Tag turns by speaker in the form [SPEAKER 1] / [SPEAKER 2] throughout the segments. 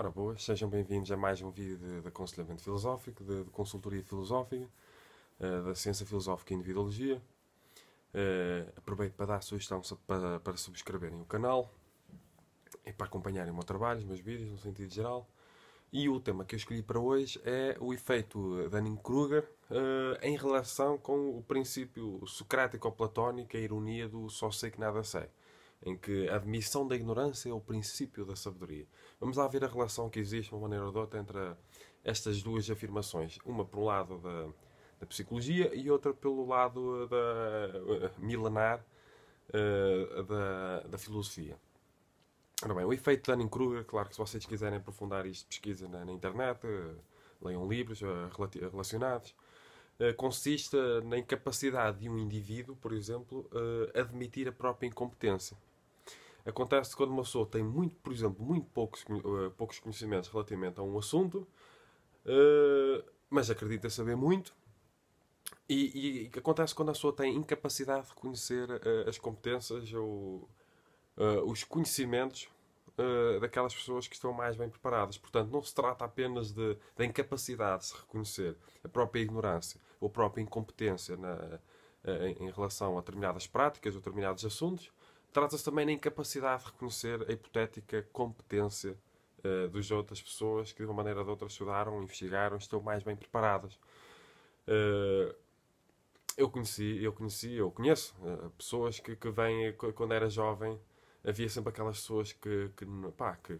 [SPEAKER 1] Ora boas, sejam bem-vindos a mais um vídeo de, de aconselhamento filosófico, de, de consultoria filosófica, uh, da ciência filosófica e individuologia. Uh, aproveito para dar a sugestão para, para subscreverem o canal e para acompanharem o meu trabalho, os meus vídeos, no sentido geral. E o tema que eu escolhi para hoje é o efeito Dunning-Kruger uh, em relação com o princípio socrático-platónico, a ironia do só sei que nada sei em que a admissão da ignorância é o princípio da sabedoria. Vamos lá ver a relação que existe, de uma maneira ou de outra, entre estas duas afirmações. Uma, por um lado, da, da psicologia e outra, pelo lado da eh, milenar eh, da, da filosofia. Ora bem, o efeito Dunning-Kruger, claro que se vocês quiserem aprofundar isto, pesquisem na, na internet, eh, leiam livros relacionados, consiste na incapacidade de um indivíduo, por exemplo, admitir a própria incompetência acontece quando uma pessoa tem muito, por exemplo, muito poucos, eh, poucos conhecimentos relativamente a um assunto, eh, mas acredita saber muito. E, e, acontece quando a pessoa tem incapacidade de conhecer eh, as competências ou os conhecimentos daquelas pessoas que estão mais bem preparadas. Portanto, não se trata apenas de, da incapacidade de se reconhecer, a própria ignorância ou a própria incompetência na, em, em relação a determinadas práticas ou determinados assuntos, Trata-se também da incapacidade de reconhecer a hipotética competência uh, eh, das outras pessoas que, de uma maneira ou de outra, estudaram, investigaram, estão mais bem preparadas. Uh, eu conheci, eu conheci, eu conheço uh, pessoas que, que vêm, quando era jovem, havia sempre aquelas pessoas que, que, pá, que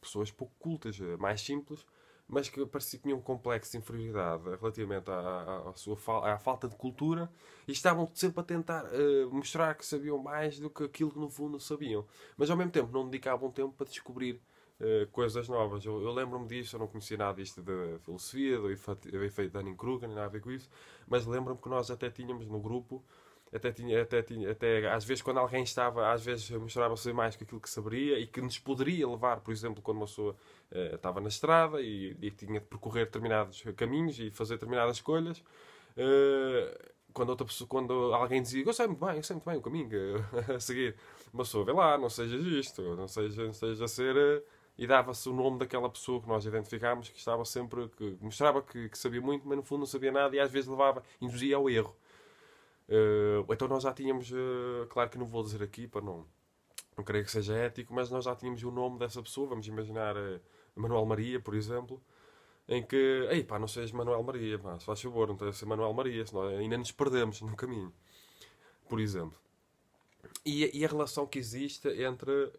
[SPEAKER 1] pessoas pouco cultas, mais simples, mas que parecia que tinham um complexo de inferioridade relativamente à, à, à sua fal à falta de cultura e estavam sempre a tentar uh, mostrar que sabiam mais do que aquilo que no fundo sabiam. Mas ao mesmo tempo não dedicavam tempo para descobrir Uh, coisas novas. Eu, eu lembro-me disto, eu não conhecia nada disto da filosofia, do efeito Dunning-Kruger, nem nada a ver com isso, mas lembro-me que nós até tínhamos no grupo até tinha, até tinha, até às vezes quando alguém estava, às vezes mostrava-se mais que aquilo que saberia e que nos poderia levar, por exemplo, quando uma pessoa uh, estava na estrada e, e, tinha de percorrer determinados caminhos e fazer determinadas escolhas. Uh, quando, outra pessoa, quando alguém dizia eu sei muito bem, eu sei muito bem o caminho a seguir, uma pessoa vê lá, não seja isto, não seja, não seja ser. Eh, e dava-se o nome daquela pessoa que nós identificámos que estava sempre, que mostrava que, que sabia muito, mas no fundo não sabia nada e às vezes levava, induzia ao erro. Uh, então nós já tínhamos, uh, claro que não vou dizer aqui para não, não creio que seja ético, mas nós já tínhamos o nome dessa pessoa, vamos imaginar uh, Manuel Maria, por exemplo, em que, ei pá, não sejas Manuel Maria, pá, se faz favor, não tens ser Manuel Maria, senão ainda nos perdemos no caminho, por exemplo. E, e a relação que existe entre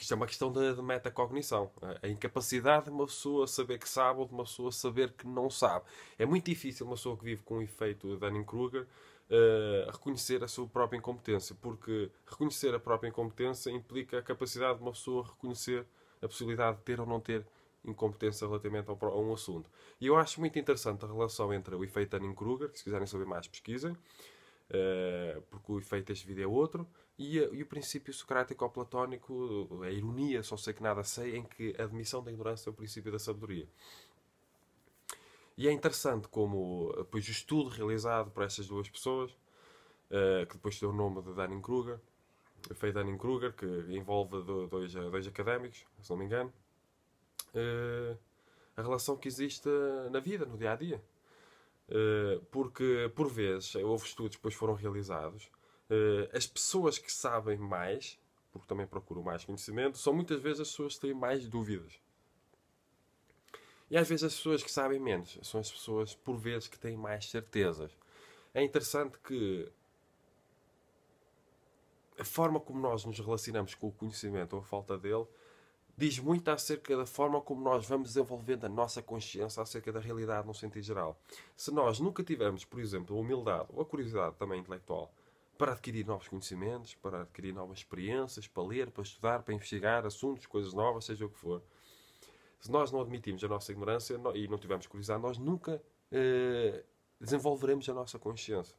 [SPEAKER 1] que isto é uma questão de, de metacognição. A incapacidade de uma pessoa saber que sabe ou de uma pessoa saber que não sabe. É muito difícil uma pessoa que vive com o efeito Dunning-Kruger uh, reconhecer a sua própria incompetência, porque reconhecer a própria incompetência implica a capacidade de uma pessoa reconhecer a possibilidade de ter ou não ter incompetência relativamente a um assunto. E eu acho muito interessante a relação entre o efeito Dunning-Kruger, se quiserem saber mais, pesquisem, uh, porque o efeito deste vídeo é outro, e, e, o princípio socrático ou platónico, a ironia, só sei que nada sei, em que a admissão da ignorância é o princípio da sabedoria. E é interessante como, depois o estudo realizado por estas duas pessoas, uh, que depois deu o nome de Dunning-Kruger, feito Dunning-Kruger, que envolve dois, eh, dois académicos, se não me engano, uh, a relação que existe na vida, no dia-a-dia. -dia. Uh, porque, por vezes, houve estudos que depois foram realizados, eh, as pessoas que sabem mais, porque também procuram mais conhecimento, são muitas vezes as pessoas que têm mais dúvidas. E às vezes as pessoas que sabem menos são as pessoas, por vezes, que têm mais certezas. É interessante que a forma como nós nos relacionamos com o conhecimento ou a falta dele diz muito acerca da forma como nós vamos desenvolvendo a nossa consciência acerca da realidade no sentido geral. Se nós nunca tivermos, por exemplo, a humildade ou a curiosidade também intelectual para adquirir novos conhecimentos, para adquirir novas experiências, para ler, para estudar, para investigar assuntos, coisas novas, seja o que for. Se nós não admitirmos a nossa ignorância e não tivermos curiosidade, nós nunca eh, desenvolveremos a nossa consciência.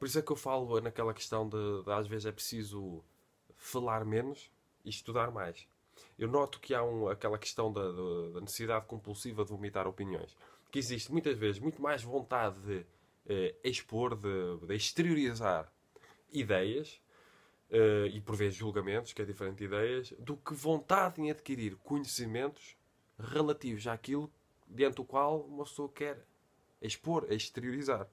[SPEAKER 1] Por isso é que eu falo naquela questão de, de às vezes é preciso falar menos e estudar mais. Eu noto que há um, aquela questão da, da necessidade compulsiva de vomitar opiniões. Que existe muitas vezes muito mais vontade de uh, expor, de, de, exteriorizar ideias uh, e por vezes julgamentos, que é diferente de ideias, do que vontade em adquirir conhecimentos relativos àquilo diante do qual uma pessoa quer expor, exteriorizar.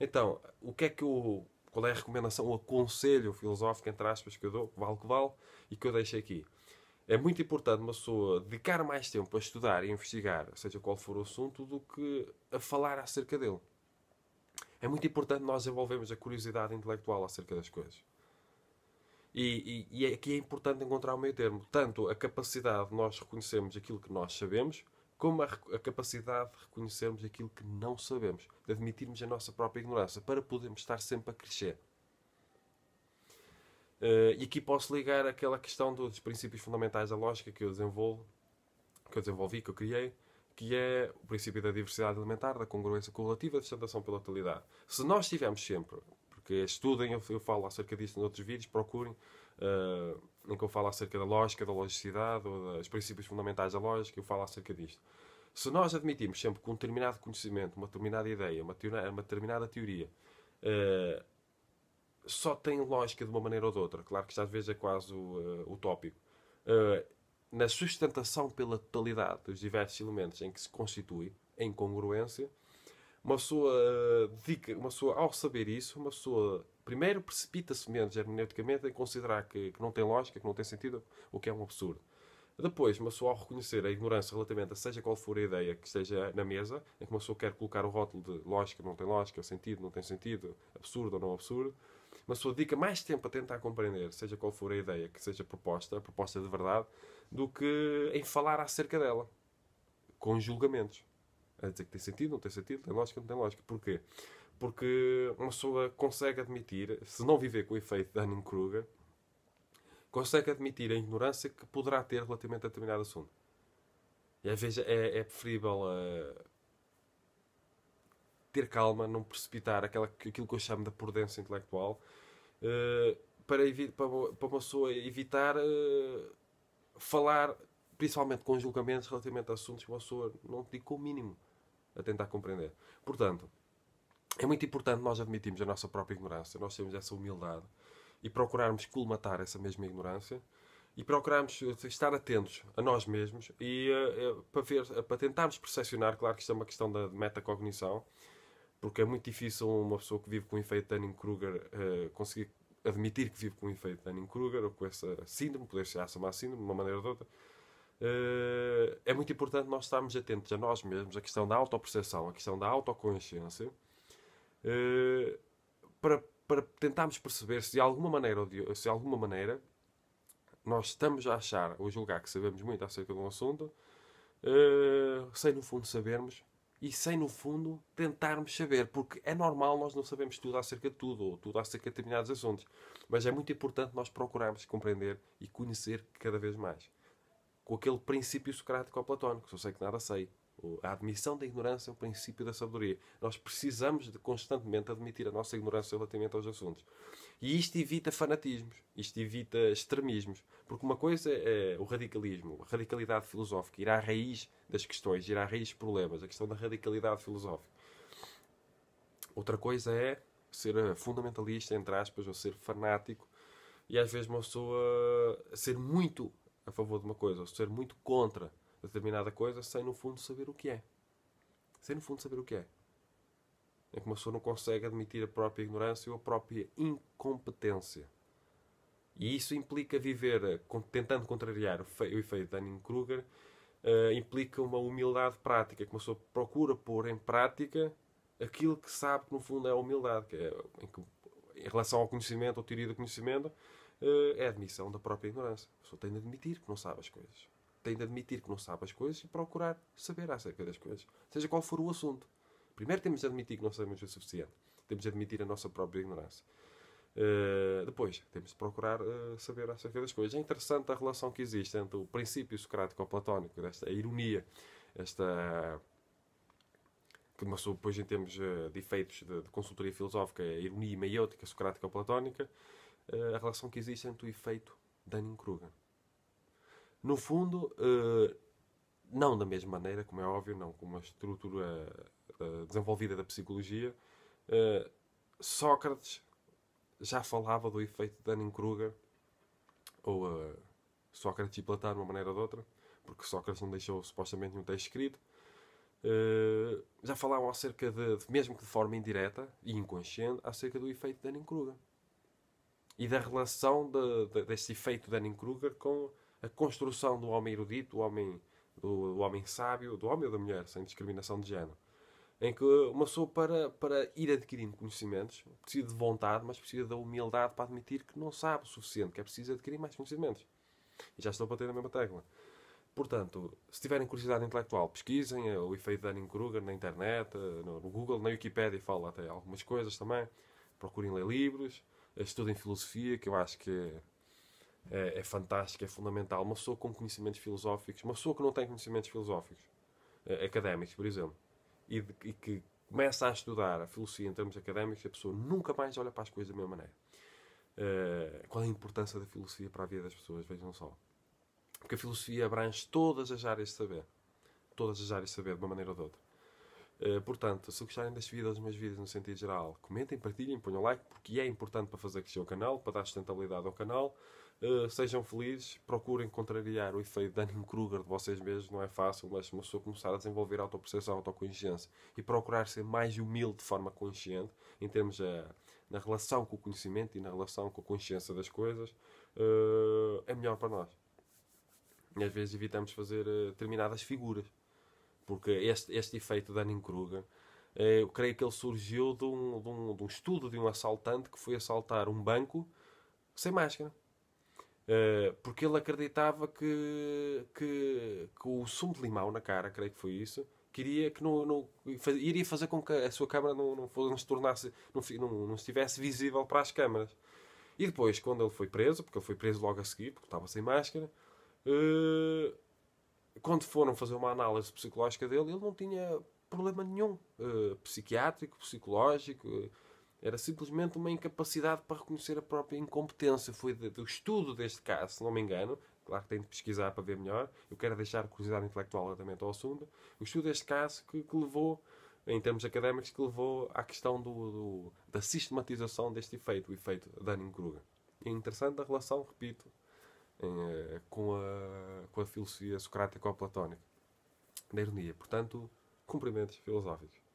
[SPEAKER 1] Então, o que é que eu. Qual é a recomendação, o aconselho filosófico, entre aspas, que eu dou, que vale que vale, e que eu deixo aqui? É muito importante uma pessoa dedicar mais tempo a estudar e investigar, seja qual for o assunto, do que a falar acerca dele é muito importante nós desenvolvermos a curiosidade intelectual acerca das coisas. E, e, e é aqui é importante encontrar o meio termo. Tanto a capacidade de nós reconhecermos aquilo que nós sabemos, como a, a, capacidade de reconhecermos aquilo que não sabemos, de admitirmos a nossa própria ignorância, para podermos estar sempre a crescer. Uh, e aqui posso ligar aquela questão dos princípios fundamentais da lógica que eu desenvolvo, que eu desenvolvi, que eu criei, que é o princípio da diversidade alimentar, da congruência correlativa, da sustentação pela totalidade. Se nós tivermos sempre, porque estudem, eu, eu falo acerca disso noutros vídeos, procurem, uh, em que eu falo acerca da lógica, da logicidade, ou dos princípios fundamentais da lógica, eu falo acerca disto. Se nós admitimos sempre que um determinado conhecimento, uma determinada ideia, uma, teoria, uma determinada teoria, uh, só tem lógica de uma maneira ou de outra, claro que isto às vezes é quase uh, utópico, uh, na sustentação pela totalidade dos diversos elementos em que se constitui, em congruência, uma pessoa eh, dedica, uma pessoa ao saber isso, uma pessoa primeiro precipita-se menos hermeneuticamente em considerar que, que, não tem lógica, que não tem sentido, o que é um absurdo. Depois, uma pessoa ao reconhecer a ignorância relativamente a seja qual for a ideia que esteja na mesa, em que uma pessoa quer colocar o rótulo de lógica, não tem lógica, sentido, não tem sentido, absurdo ou não absurdo, uma pessoa dedica mais tempo a tentar compreender, seja qual for a ideia que seja proposta, a proposta de verdade, do que em falar acerca dela, com julgamentos. A dizer que tem sentido, não tem sentido, tem lógica, não tem lógica. Porquê? Porque uma pessoa consegue admitir, se não viver com o efeito de Dunning-Kruger, consegue admitir a ignorância que poderá ter relativamente a determinado assunto. E às vezes é, é preferível uh, ter calma, não precipitar aquela, aquilo que eu chamo de prudência intelectual, eh, para, para, uma pessoa evitar eh, falar, principalmente com julgamentos relativamente a assuntos que uma pessoa não dedicou o mínimo a tentar compreender. Portanto, é muito importante nós admitirmos a nossa própria ignorância, nós temos essa humildade e procurarmos colmatar essa mesma ignorância e procurarmos estar atentos a nós mesmos e uh, para, ver, uh, para tentarmos percepcionar, claro que isto é uma questão da metacognição, porque é muito difícil uma pessoa que vive com o efeito Dunning-Kruger uh, eh, conseguir admitir que vive com o efeito Dunning-Kruger ou com essa síndrome, poder-se chamar síndrome de uma maneira ou de outra. Uh, é muito importante nós estarmos atentos a nós mesmos, a questão da autoperceção, a questão da autoconsciência, uh, para, para tentarmos perceber se de alguma maneira, se de alguma maneira nós estamos a achar ou julgar que sabemos muito acerca de um assunto, uh, sem no fundo sabermos e sem, no fundo, tentarmos saber, porque é normal nós não sabemos tudo acerca de tudo, ou tudo acerca de determinados assuntos, mas é muito importante nós procurarmos compreender e conhecer cada vez mais. Com aquele princípio socrático ou platónico, se eu sei que nada sei, a admissão da ignorância é o princípio da sabedoria. Nós precisamos de constantemente admitir a nossa ignorância relativamente aos assuntos. E isto evita fanatismos, isto evita extremismos. Porque uma coisa é o radicalismo, a radicalidade filosófica, ir à raiz das questões, ir à raiz dos problemas, a questão da radicalidade filosófica. Outra coisa é ser eh, fundamentalista, entre aspas, ou ser fanático, e às vezes uma pessoa ser muito a favor de uma coisa, ou ser muito contra determinada coisa sem no fundo saber o que é. Sem no fundo saber o que é. em é que uma pessoa não consegue admitir a própria ignorância ou a própria incompetência. E isso implica viver, eh, tentando contrariar o efeito de Dunning-Kruger, uh, eh, implica uma humildade prática, que uma pessoa procura pôr em prática aquilo que sabe que no fundo é a humildade, que é, em, que, em relação ao conhecimento, ou teoria do conhecimento, uh, é a admissão da própria ignorância. A pessoa tem de admitir que não sabe as coisas tem de admitir que não sabe as coisas e procurar saber acerca das coisas, seja qual for o assunto. Primeiro temos de admitir que não sabemos o suficiente. Temos de admitir a nossa própria ignorância. Uh, depois, temos de procurar uh, saber acerca das coisas. É interessante a relação que existe entre o princípio socrático platónico, esta ironia, esta. que começou depois, em termos eh, de efeitos de, de, consultoria filosófica, a é ironia meiótica socrática platónica, a relação que existe entre o efeito Dunning-Kruger. No fundo, eh, não da mesma maneira, como é óbvio, não com uma estrutura eh, desenvolvida da psicologia, eh, Sócrates já falava do efeito Dunning-Kruger, ou Sócrates e Platão, de uma maneira ou de outra, porque Sócrates não deixou supostamente nenhum texto escrito. Uh, já falavam acerca de, mesmo que de forma indireta e inconsciente, acerca do efeito Dunning-Kruger e da relação de, de, desse efeito Dunning-Kruger com a construção do homem erudito, do homem, do, do homem sábio, do homem ou da mulher, sem discriminação de género. Em que uma pessoa, para, para ir adquirindo conhecimentos, precisa de vontade, mas precisa da humildade para admitir que não sabe o suficiente, que é preciso adquirir mais conhecimentos. E já estou a bater na mesma tecla. Portanto, se tiverem curiosidade intelectual, pesquisem eh, o efeito Dunning-Kruger na internet, eh, no Google, na Wikipedia fala até algumas coisas também. Procurem ler livros, estudem filosofia, que eu acho que é é, é fantástica, é fundamental. Uma pessoa com conhecimentos filosóficos, uma pessoa que não tem conhecimentos filosóficos, é, académicos, por exemplo, e, de, e que começa a estudar a filosofia em termos académicos, a pessoa nunca mais olha para as coisas da mesma maneira. É, qual é a importância da filosofia para a vida das pessoas? Vejam só. Porque a filosofia abrange todas as áreas de saber. Todas as áreas de saber, de uma maneira ou de outra. Uh, portanto, se gostarem das vidas, das minhas vidas, no sentido geral, comentem, partilhem, ponham like, porque é importante para fazer crescer o canal, para dar sustentabilidade ao canal. Uh, sejam felizes, procurem contrariar o efeito Dunning-Kruger de vocês mesmos, não é fácil, mas se uma pessoa começar a desenvolver autopercepção, autoconsciência e procurar ser mais humilde de forma consciente, em termos de, eh, na relação com o conhecimento e na relação com a consciência das coisas, uh, é melhor para nós. E às vezes evitamos fazer uh, determinadas figuras, porque este, este efeito Dunning-Kruger eu creio que ele surgiu de um, de um, de um estudo de um assaltante que foi assaltar um banco sem máscara. Eh, porque ele acreditava que, que, que, o sumo de limão na cara, creio que foi isso, queria que não, não iria fazer com que a sua câmara não, não, não se tornasse, não, não, não estivesse visível para as câmaras. E depois, quando ele foi preso, porque ele foi preso logo a seguir, porque estava sem máscara, eh, quando foram fazer uma análise psicológica dele, ele não tinha problema nenhum eh, psiquiátrico, psicológico era simplesmente uma incapacidade para reconhecer a própria incompetência. Foi do estudo deste caso, se não me engano. Claro que tenho de pesquisar para ver melhor. Eu quero deixar curiosidade intelectual também ao assunto. O estudo deste caso que, que, levou, em termos académicos, que levou à questão do, do da sistematização deste efeito, o efeito Dunning-Kruger. É interessante a relação, repito, em, eh, com, a, com a filosofia socrática ou platónica da ironia. Portanto, cumprimentos filosóficos.